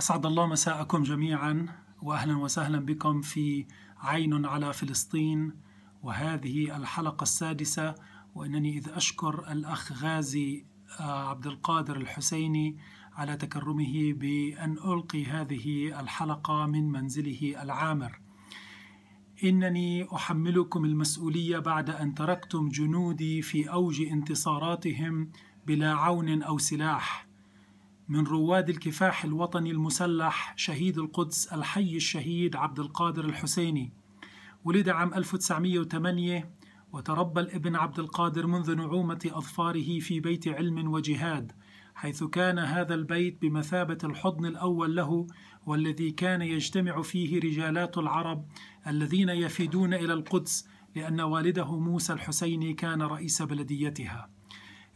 أسعد الله مساءكم جميعا وأهلا وسهلا بكم في عين على فلسطين وهذه الحلقة السادسة وإنني إذ أشكر الأخ غازي آه، عبد القادر الحسيني على تكرمه بأن ألقي هذه الحلقة من منزله العامر إنني أحملكم المسؤولية بعد أن تركتم جنودي في أوج انتصاراتهم بلا عون أو سلاح من رواد الكفاح الوطني المسلح شهيد القدس الحي الشهيد عبد القادر الحسيني ولد عام 1908 وتربى الابن عبد القادر منذ نعومة أظفاره في بيت علم وجهاد حيث كان هذا البيت بمثابة الحضن الأول له والذي كان يجتمع فيه رجالات العرب الذين يفدون إلى القدس لأن والده موسى الحسيني كان رئيس بلديتها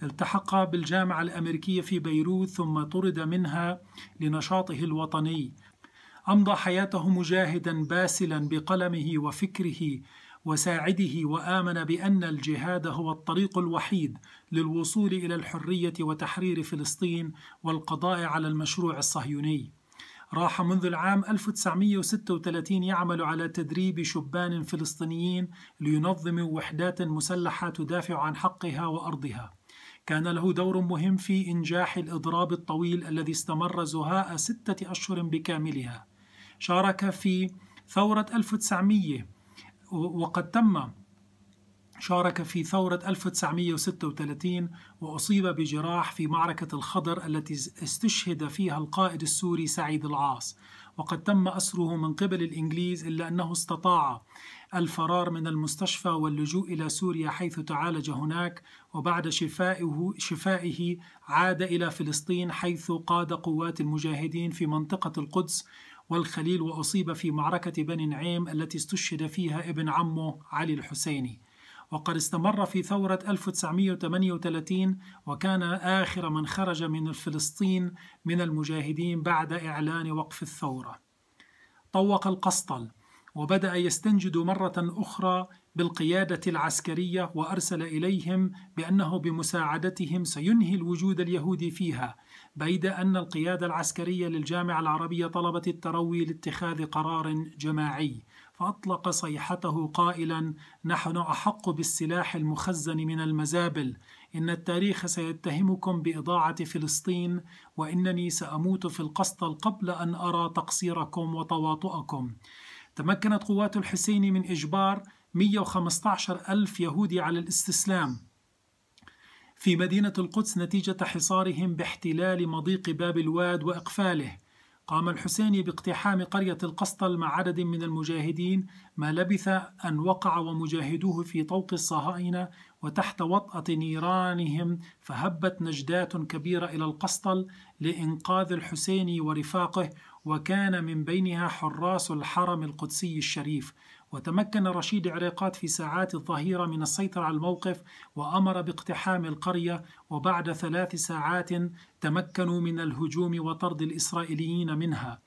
التحق بالجامعة الأمريكية في بيروت ثم طرد منها لنشاطه الوطني أمضى حياته مجاهدا باسلا بقلمه وفكره وساعده وآمن بأن الجهاد هو الطريق الوحيد للوصول إلى الحرية وتحرير فلسطين والقضاء على المشروع الصهيوني راح منذ العام 1936 يعمل على تدريب شبان فلسطينيين لينظموا وحدات مسلحة تدافع عن حقها وأرضها كان له دور مهم في إنجاح الإضراب الطويل الذي استمر زهاء ستة أشهر بكاملها شارك في ثورة 1900 وقد تم شارك في ثورة 1936 وأصيب بجراح في معركة الخضر التي استشهد فيها القائد السوري سعيد العاص وقد تم أسره من قبل الإنجليز إلا أنه استطاع الفرار من المستشفى واللجوء إلى سوريا حيث تعالج هناك وبعد شفائه, شفائه عاد إلى فلسطين حيث قاد قوات المجاهدين في منطقة القدس والخليل وأصيب في معركة بني نعيم التي استشهد فيها ابن عمه علي الحسيني وقد استمر في ثورة 1938 وكان آخر من خرج من فلسطين من المجاهدين بعد إعلان وقف الثورة. طوق القسطل وبدأ يستنجد مرة أخرى بالقيادة العسكرية وأرسل إليهم بأنه بمساعدتهم سينهي الوجود اليهودي فيها بيد أن القيادة العسكرية للجامعة العربية طلبت التروي لاتخاذ قرار جماعي فأطلق صيحته قائلا نحن أحق بالسلاح المخزن من المزابل إن التاريخ سيتهمكم بإضاعة فلسطين وإنني سأموت في القسطل قبل أن أرى تقصيركم وتواطؤكم تمكنت قوات الحسين من إجبار 115 ألف يهودي على الاستسلام في مدينة القدس نتيجة حصارهم باحتلال مضيق باب الواد وإقفاله قام الحسيني باقتحام قرية القسطل مع عدد من المجاهدين ما لبث أن وقع ومجاهدوه في طوق الصهاينة وتحت وطأة نيرانهم فهبت نجدات كبيرة إلى القسطل لإنقاذ الحسيني ورفاقه وكان من بينها حراس الحرم القدسي الشريف وتمكن رشيد عريقات في ساعات الظهيرة من السيطرة على الموقف وأمر باقتحام القرية وبعد ثلاث ساعات تمكنوا من الهجوم وطرد الإسرائيليين منها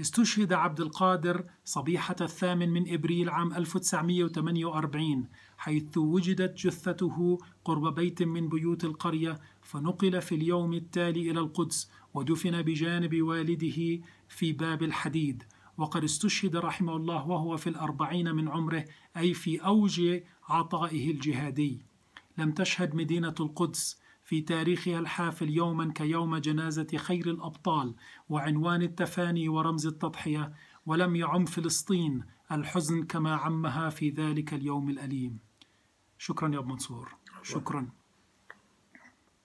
استشهد عبد القادر صبيحة الثامن من إبريل عام 1948 حيث وجدت جثته قرب بيت من بيوت القرية فنقل في اليوم التالي إلى القدس ودفن بجانب والده في باب الحديد وقد استشهد رحمه الله وهو في الأربعين من عمره أي في أوج عطائه الجهادي لم تشهد مدينة القدس في تاريخها الحافل يوما كيوم جنازة خير الأبطال وعنوان التفاني ورمز التضحية ولم يعم فلسطين الحزن كما عمها في ذلك اليوم الأليم شكرا يا أبو منصور شكرا